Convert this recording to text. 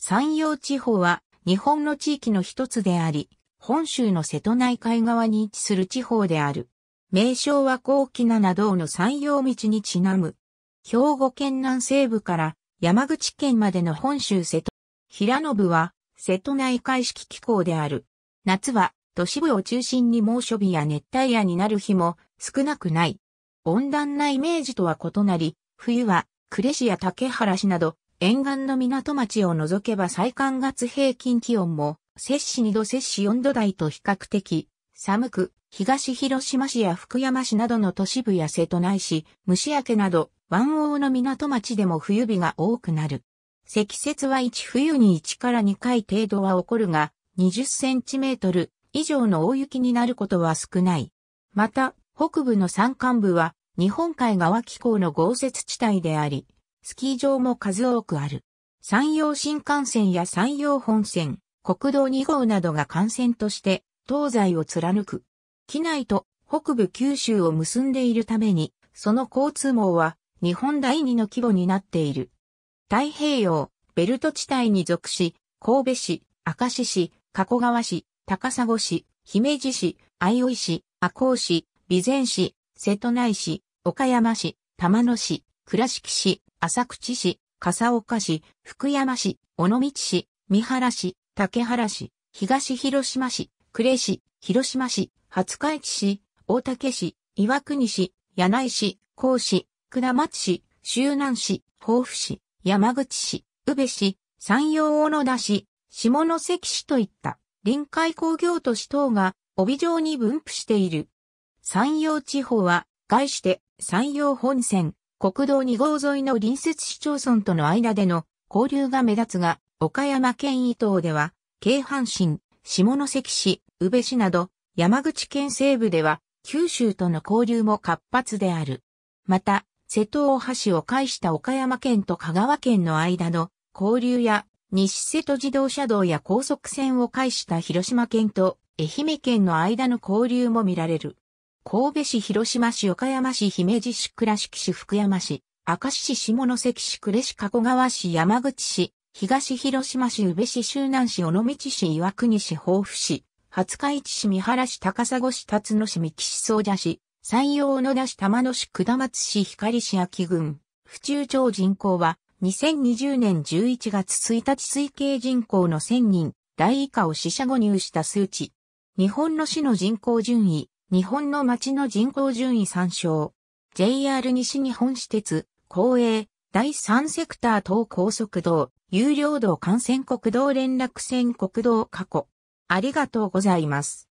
山陽地方は日本の地域の一つであり、本州の瀬戸内海側に位置する地方である。名称は高貴ななどの山陽道にちなむ。兵庫県南西部から山口県までの本州瀬戸。平野部は瀬戸内海式気候である。夏は都市部を中心に猛暑日や熱帯夜になる日も少なくない。温暖なイメージとは異なり、冬は呉市や竹原市など沿岸の港町を除けば最寒月平均気温も、摂氏2度摂氏4度台と比較的、寒く、東広島市や福山市などの都市部や瀬戸内市、虫明けなど、湾王の港町でも冬日が多くなる。積雪は1冬に1から2回程度は起こるが、20センチメートル以上の大雪になることは少ない。また、北部の山間部は、日本海側気候の豪雪地帯であり、スキー場も数多くある。山陽新幹線や山陽本線、国道2号などが幹線として東西を貫く。機内と北部九州を結んでいるために、その交通網は日本第二の規模になっている。太平洋、ベルト地帯に属し、神戸市、明石市、加古川市、高砂市、姫路市、相生市、赤穂市、備前市、瀬戸内市、岡山市、玉野市、倉敷市、浅口市、笠岡市、福山市、尾道市、三原市、竹原市、東広島市、呉市、広島市、廿日市市、大竹市、岩国市、柳井市、甲市、下松市、周南市、甲府市、山口市、宇部市、山陽小野田市、下関市といった臨海工業都市等が帯状に分布している。山陽地方は、外して山陽本線、国道2号沿いの隣接市町村との間での交流が目立つが、岡山県伊東では、京阪神、下関市、宇部市など、山口県西部では、九州との交流も活発である。また、瀬戸大橋を介した岡山県と香川県の間の交流や、西瀬戸自動車道や高速線を介した広島県と愛媛県の間の交流も見られる。神戸市広島市岡山市姫路市倉敷市福山市、明石市下関市呉市加古川市山口市、東広島市宇部市周南市尾道市岩国市豊府市、廿日市市三原市高砂市辰野市三木市総社市、山陽小野田市玉野市下松市光市秋郡。府中町人口は2020年11月1日推計人口の1000人、大以下を死者後入した数値。日本の市の人口順位、日本の街の人口順位参照。JR 西日本私鉄、公営、第3セクター等高速道、有料道幹線国道連絡線国道過去。ありがとうございます。